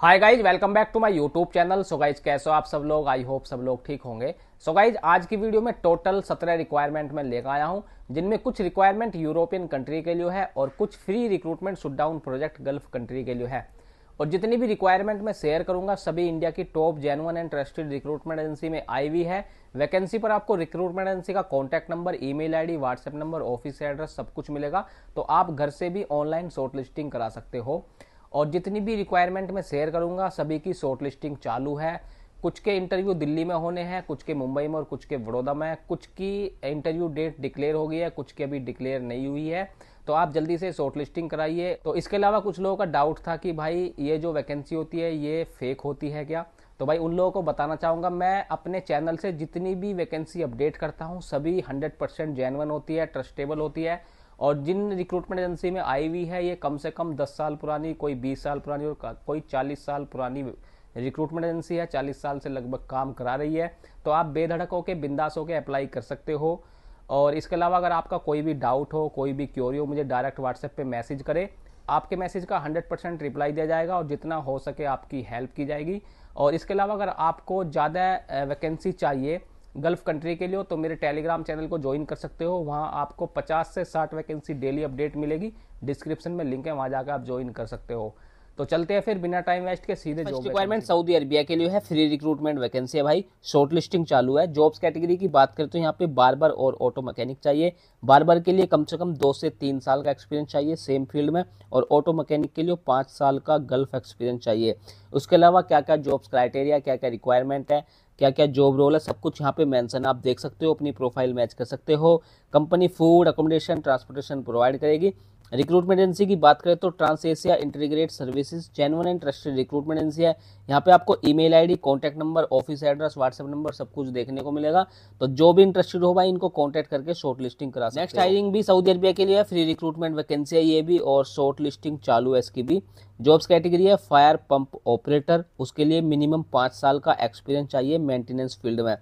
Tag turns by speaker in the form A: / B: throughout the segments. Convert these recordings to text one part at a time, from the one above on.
A: hi guys welcome back to my YouTube channel so guys कैसे हो आप सब लोग आई होप सब लोग ठीक होंगे सो so गाइज आज की वीडियो में टोटल सत्रह रिक्वायरमेंट में लेकर आया हूँ जिनमें कुछ रिक्वायरमेंट यूरोपियन कंट्री के लिए है और कुछ free recruitment shutdown project Gulf country के लिए है और जितनी भी रिक्वायरमेंट मैं शेयर करूंगा सभी इंडिया की top genuine and trusted recruitment agency में आई हुई है वैकेंसी पर आपको रिक्रूटमेंट एजेंसी का contact number email ID WhatsApp number office address सब कुछ मिलेगा तो आप घर से भी ऑनलाइन शॉर्ट लिस्टिंग करा सकते हो और जितनी भी रिक्वायरमेंट मैं शेयर करूँगा सभी की शॉर्ट लिस्टिंग चालू है कुछ के इंटरव्यू दिल्ली में होने हैं कुछ के मुंबई में और कुछ के बड़ौदा में कुछ की इंटरव्यू डेट डिक्लेयर हो गई है कुछ की अभी डिक्लेयर नहीं हुई है तो आप जल्दी से शॉर्ट लिस्टिंग कराइए तो इसके अलावा कुछ लोगों का डाउट था कि भाई ये जो वैकेंसी होती है ये फेक होती है क्या तो भाई उन लोगों को बताना चाहूँगा मैं अपने चैनल से जितनी भी वैकेंसी अपडेट करता हूँ सभी 100 परसेंट जेनवन होती है ट्रस्टेबल होती है और जिन रिक्रूटमेंट एजेंसी में आई हुई है ये कम से कम 10 साल पुरानी कोई 20 साल पुरानी और कोई 40 साल पुरानी रिक्रूटमेंट एजेंसी है 40 साल से लगभग काम करा रही है तो आप बेधड़क होकर बिंदास होकर अप्लाई कर सकते हो और इसके अलावा अगर आपका कोई भी डाउट हो कोई भी क्योरी हो मुझे डायरेक्ट व्हाट्सएप पर मैसेज करें आपके मैसेज का 100 परसेंट रिप्लाई दिया जाएगा और जितना हो सके आपकी हेल्प की जाएगी और इसके अलावा अगर आपको ज़्यादा वैकेंसी चाहिए गल्फ कंट्री के लिए हो तो मेरे टेलीग्राम चैनल को ज्वाइन कर सकते हो वहाँ आपको 50 से 60 वैकेंसी डेली अपडेट मिलेगी डिस्क्रिप्शन में लिंक है वहाँ जाकर आप ज्वाइन कर सकते हो तो चलते हैं फिर बिना टाइम वेस्ट के सीधे जॉब रिक्वायरमेंट सऊदी अरबिया के लिए है फ्री रिक्रूटमेंट वैकेंसी है भाई शॉर्ट लिस्टिंग चालू है जॉब्स कैटेगरी की बात करें तो यहाँ पे बार और ऑटो मैकेनिक चाहिए बार के लिए कम से कम दो से तीन साल का एक्सपीरियंस चाहिए सेम फील्ड में और ऑटो मैकेनिक के लिए पाँच साल का गल्फ एक्सपीरियंस चाहिए उसके अलावा क्या क्या जॉब्स क्राइटेरिया क्या क्या रिक्वायरमेंट है क्या क्या जॉब रोल है सब कुछ यहाँ पे मेंशन आप देख सकते हो अपनी प्रोफाइल मैच कर सकते हो company food accommodation transportation provide करेगी रिक्रूटमेंट एजेंसी की बात करें तो Trans Asia integrate services genuine and trusted recruitment agency है यहाँ पे आपको email ID contact number office address WhatsApp number सब कुछ देखने को मिलेगा तो जो भी इंटरेस्टेड हो भाई इनको कॉन्टैक्ट करके शॉर्ट लिस्टिंग करा सकते नेक्स्ट हायरिंग भी सऊदी अरबिया के लिए फ्री रिक्रूटमेंट वैकेंसी है ये भी और शॉर्ट लिस्टिंग चालू है इसकी भी जॉब्स कैटेगरी है फायर पंप ऑपरेटर उसके लिए मिनिमम पाँच साल का एक्सपीरियंस चाहिए मेंटेनेंस फील्ड में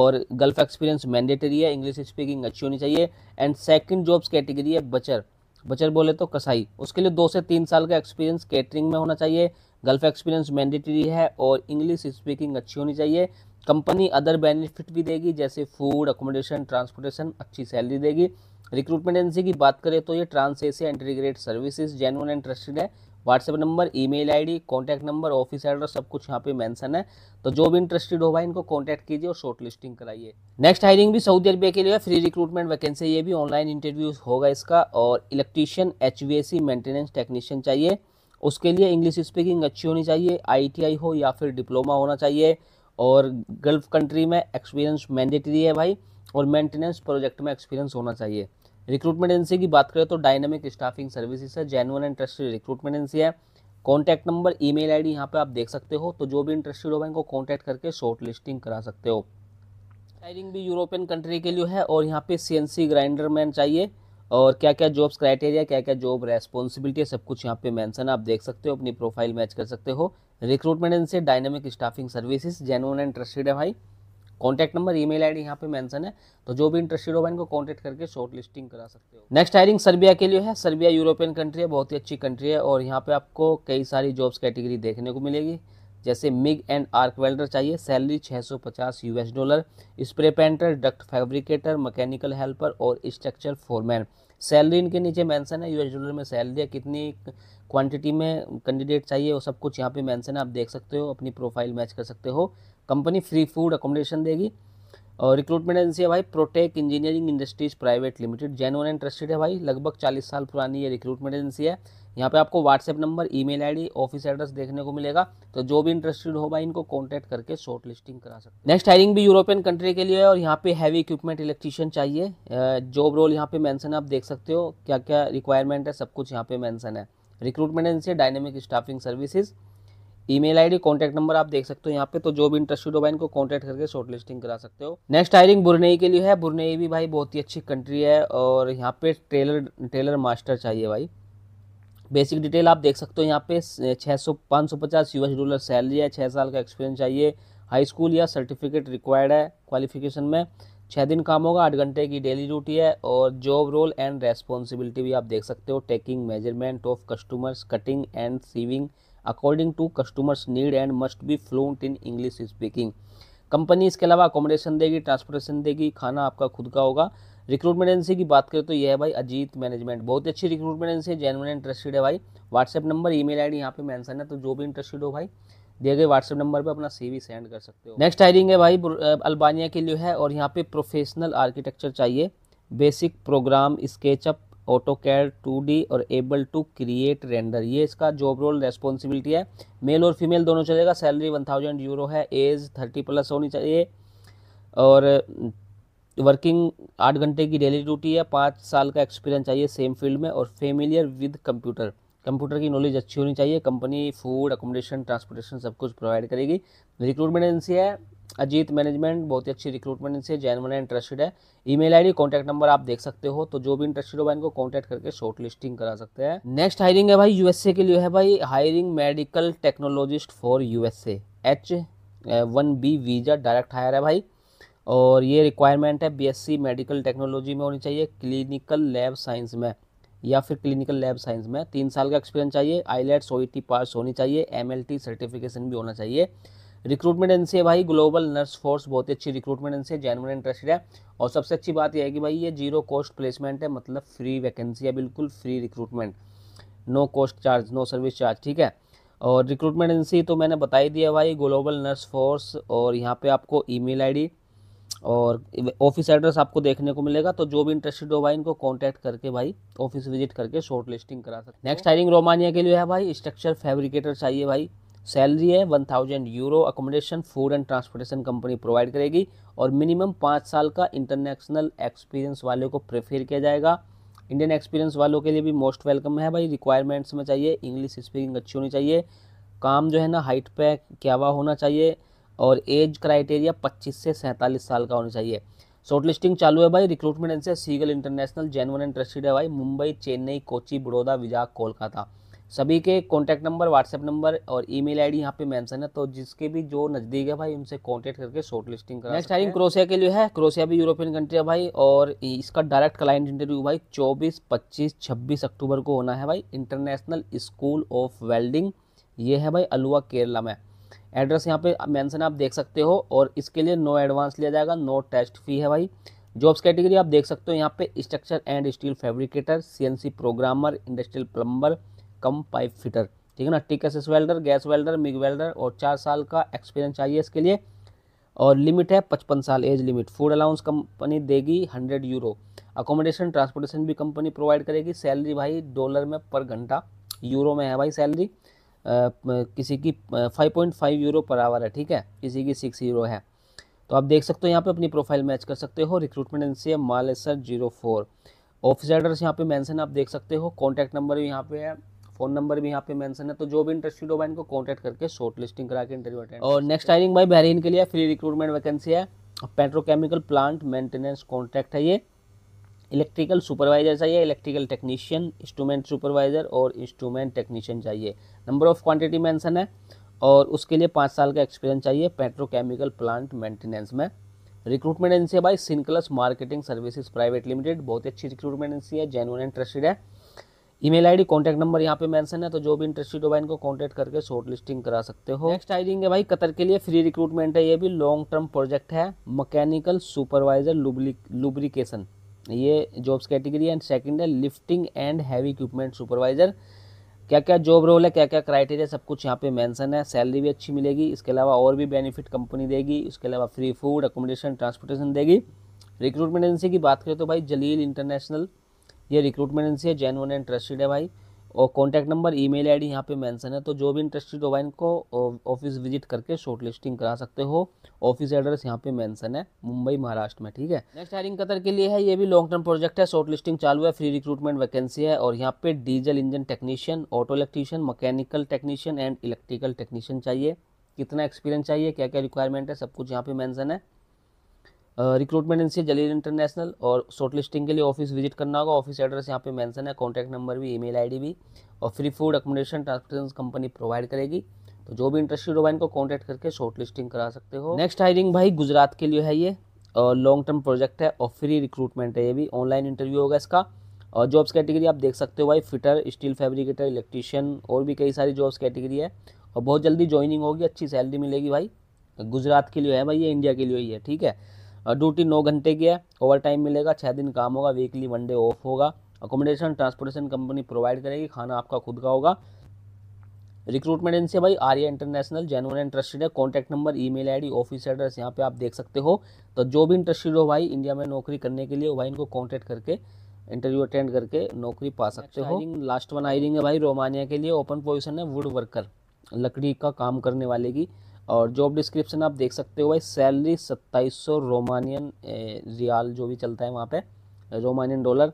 A: और गल्फ एक्सपीरियंस मैंडेटरी है इंग्लिश स्पीकिंग अच्छी होनी चाहिए एंड सेकंड जॉब्स कैटेगरी है बचर बचर बोले तो कसाई उसके लिए दो से तीन साल का एक्सपीरियंस कैटरिंग में होना चाहिए गल्फ एक्सपीरियंस मैंडेटरी है और इंग्लिश स्पीकिंग अच्छी होनी चाहिए कंपनी अदर बेनिफिट भी देगी जैसे फूड अकोमोडेशन ट्रांसपोर्टेशन अच्छी सैलरी देगी रिक्रूटमेंट एजेंसी की बात करें तो ये Trans Asia integrate services genuine and trusted है WhatsApp number email ID contact number office address सब कुछ यहाँ पे मेंशन है तो जो भी इंटरेस्टेड हो भाई इनको कांटेक्ट कीजिए और शॉर्ट लिस्टिंग कराइए नेक्स्ट हायरिंग भी सऊदी अरबिया के लिए फ्री रिक्रूटमेंट वैकेंसी ये भी ऑनलाइन इंटरव्यू होगा इसका और इलेक्ट्रीशियन एच मेंटेनेंस टेक्नीशियन चाहिए उसके लिए इंग्लिश स्पीकिंग अच्छी होनी चाहिए आई हो या फिर डिप्लोमा होना चाहिए और गल्फ कंट्री में एक्सपीरियंस मैंडेटरी है भाई और मेंटेनेंस प्रोजेक्ट में एक्सपीरियंस होना चाहिए रिक्रूटमेंट एजेंसी की बात करें तो डायनेमिक स्टाफिंग सर्विसेज है genuine and trusted recruitment agency है कॉन्टैक्ट नंबर ई मेल यहाँ पे आप देख सकते हो तो जो भी इंटरेस्टेड होगा इनको कॉन्टैक्ट करके शॉर्ट लिस्टिंग करा सकते हो हायरिंग भी यूरोपियन कंट्री के लिए है और यहाँ पे सीएनसी ग्राइंडर मैन चाहिए और क्या क्या जॉब्स क्राइटेरिया क्या क्या जॉब रेस्पॉन्सिबिलिटी है सब कुछ यहाँ पे मेंशन आप देख सकते हो अपनी प्रोफाइल मैच कर सकते हो recruitment agency dynamic staffing services genuine and trusted है भाई कॉन्टैक्ट नंबर ईमेल आईडी यहाँ पे मैंसन है तो जो भी इंटरेस्टेड होगा इनको कॉन्टैक्ट करके शॉर्ट लिस्टिंग करा सकते हो नेक्स्ट हायरिंग सर्बिया के लिए है सर्बिया यूरोपियन कंट्री है बहुत ही अच्छी कंट्री है और यहाँ पे आपको कई सारी जॉब्स कैटेगरी देखने को मिलेगी जैसे मिग एंड आर्क वेल्डर चाहिए salary 650 US dollar spray painter duct fabricator mechanical helper और स्ट्रक्चर फोरमैन सैलरी इनके नीचे मेंशन है यूएस में सैलरी है कितनी क्वांटिटी में कैंडिडेट चाहिए वो सब कुछ यहाँ पे मेंशन है आप देख सकते हो अपनी प्रोफाइल मैच कर सकते हो कंपनी फ्री फूड अकोमोडेशन देगी और रिक्रूटमेंट एजेंसी है भाई Protech engineering industries private limited genuine interested है भाई लगभग चालीस साल पुरानी ये रिक्रूटमेंट एजेंसी है यहाँ पे आपको WhatsApp number email ID office address देखने को मिलेगा तो जो भी इंटरेस्टेड हो भाई इनको कॉन्टैक्ट करके शॉर्ट लिस्टिंग करा सकते हैं नेक्स्ट हायरिंग भी यूरोपियन कंट्री के लिए है और यहाँ पे हैवी इक्विपमेंट इलेक्ट्रीशियन चाहिए जॉब रोल यहाँ पे मैंसन आप देख सकते हो क्या क्या रिक्वायरमेंट है सब कुछ यहाँ पे मैंसन है recruitment agency dynamic staffing services email ID contact number आप देख सकते हो यहाँ पे तो जो भी इंटरेस्टेड हो तो भाई इनको कांटेक्ट करके शॉर्ट लिस्टिंग करा सकते हो नेक्स्ट हायरिंग बुरनेई के लिए है बुरनेई भी भाई बहुत ही अच्छी कंट्री है और यहाँ पे टेलर टेलर मास्टर चाहिए भाई बेसिक डिटेल आप देख सकते हो यहाँ पे छः सौ पाँच सौ पचास एस डॉलर सैलरी है छः साल का एक्सपीरियंस चाहिए हाई स्कूल या सर्टिफिकेट रिक्वायर्ड है क्वालिफिकेशन में छः दिन काम होगा आठ घंटे की डेली ड्यूटी है और जॉब रोल एंड रेस्पॉन्सिबिलिटी भी आप देख सकते हो taking measurement of customers cutting and sewing according to customers need and must be fluent in English speaking company इसके अलावा अकोमोडेशन देगी ट्रांसपोर्टेशन देगी खाना आपका खुद का होगा रिक्रूटमेंट एजेंसी की बात करें तो यह है भाई अजीत मैनेजमेंट बहुत अच्छी रिक्रूटमेंट एजेंसी है जेनवन इंटरेस्टेड है भाई व्हाट्सएप नंबर ईमेल आईडी यहाँ पे मेंशन है तो जो भी इंटरेस्टेड हो भाई दिए गए व्हाट्सएप नंबर पे अपना सीवी सेंड कर सकते हो नेक्स्ट हायरिंग है भाई अल्बानिया के लिए है और यहाँ पे प्रोफेशनल आर्किटेक्चर चाहिए basic program SketchUp AutoCAD too और एबल टू क्रिएट रेंडर ये इसका जॉब रोल रेस्पॉन्सिबिलिटी है मेल और फीमेल दोनों चलेगा सैलरी वन थाउजेंड यूरो है एज थर्टी प्लस होनी चाहिए और वर्किंग mm, आठ घंटे की डेली ड्यूटी है पाँच साल का एक्सपीरियंस चाहिए सेम फील्ड में और फेमिलियर विद कंप्यूटर कंप्यूटर की नॉलेज अच्छी होनी चाहिए कंपनी फूड अकोमोडेशन ट्रांसपोर्टेशन सब कुछ प्रोवाइड करेगी रिक्रूटमेंट एजेंसी है अजीत मैनेजमेंट बहुत ही अच्छी रिक्रूटमेंट इनसे जैनवन इंटरेस्टेड है ईमेल आईडी कांटेक्ट नंबर आप देख सकते हो तो जो भी इंटरेस्टेड होगा इनको कांटेक्ट करके शॉर्ट लिस्टिंग करा सकते हैं नेक्स्ट हायरिंग है भाई यूएसए के लिए है भाई hiring medical technologist for USA H one B visa direct hire है भाई और ये रिक्वायरमेंट है बी मेडिकल टेक्नोलॉजी में होनी चाहिए क्लिनिकल लैब साइंस में या फिर क्लिनिकल लैब साइंस में तीन साल का एक्सपीरियंस चाहिए आईलेट्स ओ पास होनी चाहिए एम सर्टिफिकेशन भी होना चाहिए रिक्रूटमेंट एजेंसी है भाई ग्लोबल नर्स फोर्स बहुत ही अच्छी रिक्रूटमेंट एनसी है जेनवन इंटरेस्टेड है और सबसे अच्छी बात यह है कि भाई ये जीरो कॉस्ट प्लेसमेंट है मतलब फ्री वैकेंसी है बिल्कुल free recruitment no cost charge no service charge ठीक है और रिक्रूटमेंट एजेंसी तो मैंने बता ही दिया भाई ग्लोबल नर्स फोर्स और यहाँ पे आपको ईमेल आईडी और ऑफिस एड्रेस आपको देखने को मिलेगा तो जो भी इंटरेस्टेड हो भाई इनको कांटेक्ट करके भाई ऑफिस विजिट करके शॉर्ट लिस्टिंग करा सकते नेक्स्ट हायरिंग रोमानिया के लिए है भाई स्ट्रक्चर फैब्रिकेटर चाहिए भाई सैलरी है one thousand euro accommodation food and transportation company provide करेगी और मिनिमम पाँच साल का इंटरनेशनल एक्सपीरियंस वाले को प्रेफर किया जाएगा इंडियन एक्सपीरियंस वालों के लिए भी मोस्ट वेलकम है भाई रिक्वायरमेंट्स में चाहिए इंग्लिश स्पीकिंग अच्छी होनी चाहिए काम जो है ना हाइट पे क्या हुआ होना चाहिए और एज क्राइटेरिया पच्चीस से सैंतालीस साल का होना चाहिए शॉर्ट लिस्टिंग चालू है भाई रिक्रूटमेंट इनसे Seagull international genuine and trusted है भाई मुंबई चेन्नई कोची बड़ौदा विजाक कोलकाता सभी के कॉन्टैक्ट नंबर व्हाट्सएप नंबर और ईमेल आईडी यहाँ पे मेंशन है तो जिसके भी जो नज़दीक है भाई उनसे कॉन्टैक्ट करके शॉर्ट लिस्टिंग करा नेक्स्ट हायरिंग क्रोशिया के लिए है क्रोशिया भी यूरोपियन कंट्री है भाई और इसका डायरेक्ट क्लाइंट इंटरव्यू भाई चौबीस पच्चीस छब्बीस अक्टूबर को होना है भाई इंटरनेशनल स्कूल ऑफ वेल्डिंग ये है भाई अलुआ केरला में एड्रेस यहाँ पे मेंशन आप देख सकते हो और इसके लिए नो एडवांस लिया जाएगा नो टेस्ट फी है भाई जॉब्स कैटेगरी आप देख सकते हो यहाँ पे structure and steel fabricator CNC programmer industrial plumber cum pipe fitter ठीक है ना TIG S welder gas welder MIG welder और चार साल का एक्सपीरियंस चाहिए इसके लिए और लिमिट है पचपन साल age limit food allowance company देगी हंड्रेड यूरो अकोमोडेशन ट्रांसपोर्टेशन भी कंपनी प्रोवाइड करेगी सैलरी भाई डॉलर में पर घंटा यूरो में है भाई सैलरी किसी की फाइव पॉइंट फाइव यूरो पर आवर है ठीक है किसी की सिक्स यूरो है तो आप देख सकते हो यहाँ पे अपनी प्रोफाइल मैच कर सकते हो रिक्रूटमेंट एजेंसी मालेसर जीरो फोर ऑफिस एड्रेस यहाँ पे मैंसन आप देख सकते हो कॉन्टैक्ट नंबर भी यहाँ पे है फोन नंबर भी यहाँ पे मेंशन है तो जो भी इंटरेस्टेड होगा इनको कॉन्टैक्ट करके शॉर्ट लिस्टिंग करा के इंटरव्यू अटेंड और नेक्स्ट आइनिंग भाई बहरीन के लिए फ्री रिक्रूटमेंट वैकेंसी है पेट्रोकेमिकल प्लांट मेंटेनेंस कॉन्ट्रैक्ट है ये इलेक्ट्रिकल सुपरवाइजर चाहिए इलेक्ट्रिकल टेक्नीशियन इंस्ट्रूमेंट सुपरवाइजर और इंस्ट्रूमेंट टेक्नीशियन चाहिए नंबर ऑफ क्वान्टिटी मैंसन है और उसके लिए पाँच साल का एक्सपीरियंस चाहिए पेट्रोकेमिकल प्लांट मेंटेनेंस में रिक्रूटमेंट एजेंसी है भाई सिंकलस मार्केटिंग सर्विसेज प्राइवेट लिमिटेड बहुत अच्छी रिक्रूटमेंट एजेंसी है जेनुअन इंटरेस्टेड है ईमेल आईडी कांटेक्ट नंबर यहाँ पे मेंशन है तो जो भी इंटरेस्टेड होगा इनको कांटेक्ट करके शॉर्ट लिस्टिंग करा सकते हो नेक्स्ट आइडिंग है भाई कतर के लिए फ्री रिक्रूटमेंट है ये भी लॉन्ग टर्म प्रोजेक्ट है मकैनिकल सुपरवाइजर लुब्रिकेशन ये जॉब्स कैटेगरी एंड सेकेंड है lifting and heavy equipment supervisor क्या क्या जॉब रोल है क्या क्या क्राइटेरिया सब कुछ यहाँ पे मेंशन है सैलरी भी अच्छी मिलेगी इसके अलावा और भी बेनिफिट कंपनी देगी इसके अलावा फ्री फूड अकोमोडेशन ट्रांसपोर्टेशन देगी रिक्रूटमेंट एजेंसी की बात करें तो भाई जलील इंटरनेशनल ये रिक्रूटमेंट एजेंसी है जैन वन इंटरेस्टेड है भाई और कॉन्टैक्ट नंबर ईमेल आईडी यहाँ पे मैंसन है तो जो भी इंटरेस्टेड हो भाई इनको ऑफिस विजिट करके शॉर्ट लिस्टिंग करा सकते हो ऑफिस एड्रेस यहाँ पे मैंसन है मुंबई महाराष्ट्र में ठीक है नेक्स्ट हायरिंग कतर के लिए है ये भी लॉन्ग टर्म प्रोजेक्ट है शॉर्ट चालू है फ्री रिक्रूटमेंट वैकेंसी है और यहाँ पे diesel engine technician auto electrician mechanical technician and electrical technician चाहिए कितना एक्सपीरियंस चाहिए क्या क्या रिक्वायरमेंट है सब कुछ यहाँ पे मैंसन है रिक्रूटमेंट एजेंसी जलील इंटरनेशनल और शॉर्ट लिस्टिंग के लिए ऑफिस विजिट करना होगा ऑफिस एड्रेस यहाँ पे मेंशन है कॉन्टैक्ट नंबर भी ईमेल आईडी भी और free food accommodation transportation company provide करेगी तो जो भी इंटरेस्टेड हो इनको कॉन्टैक्ट करके शॉर्ट लिस्टिंग करा सकते हो नेक्स्ट हायरिंग भाई गुजरात के लिए है ये और लॉन्ग टर्म प्रोजेक्ट है और फ्री रिक्रूटमेंट है ये भी ऑनलाइन इंटरव्यू होगा इसका और जॉब्स कैटेगरी आप देख सकते हो भाई फिटर स्टील फैब्रिकेटर इलेक्ट्रीशियन और भी कई सारी जॉब्स कैटेगरी है और बहुत जल्दी ज्वाइनिंग होगी अच्छी सैलरी मिलेगी भाई गुजरात के लिए है भाई ये इंडिया के लिए ही है ठीक है ड्यूटी नौ घंटे की है ओवर टाइम मिलेगा छः दिन काम होगा वीकली वन डे ऑफ होगा अकोमोडेशन ट्रांसपोर्टेशन कंपनी प्रोवाइड करेगी खाना आपका खुद का होगा रिक्रूटमेंट एजेंसी भाई आर्या इंटरनेशनल जेनुअन इंटरेस्टेड है कॉन्टैक्ट नंबर ई मेल ऑफिस एड्रेस यहाँ पे आप देख सकते हो तो जो भी इंटरेस्टेड हो भाई इंडिया में नौकरी करने के लिए भाई इनको कॉन्टैक्ट करके इंटरव्यू अटेंड करके नौकरी पा सकते हो लास्ट वन हायरिंग है भाई रोमानिया के लिए ओपन पोजिशन है वुड वर्कर लकड़ी का काम करने वाले की और जॉब डिस्क्रिप्शन आप देख सकते हो भाई सैलरी सत्ताईस सौ रोमानियन रियाल जो भी चलता है वहाँ पे रोमानियन डॉलर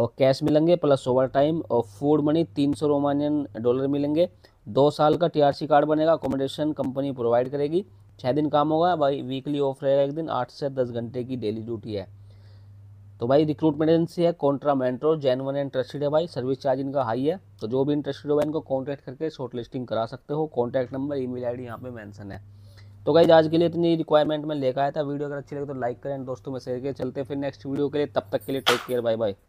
A: और कैश मिलेंगे प्लस ओवर टाइम और फूड मनी तीन सौ रोमानियन डॉलर मिलेंगे दो साल का टीआरसी कार्ड बनेगा अकोमोडेशन कंपनी प्रोवाइड करेगी छः दिन काम होगा भाई वीकली ऑफ रहेगा एक दिन आठ से दस घंटे की डेली ड्यूटी है तो भाई रिक्रूटमेंट एजेंसी है कॉन्ट्रा मेंट्रो जैनवन इंटरेस्टेड है भाई सर्विस चार्ज इनका हाई है तो जो भी इंटरेस्टेड हो इनको कॉन्टैक्ट करके शॉर्ट लिस्टिंग करा सकते हो contact number E mail I D यहाँ पे मैंसन है तो भाई आज के लिए इतनी रिक्वायरमेंट में लेकर आया था वीडियो अगर अच्छी लगे तो लाइक करें दोस्तों में शेयर करें चलते फिर नेक्स्ट वीडियो के लिए तब तक के लिए टेक केयर बाय बाय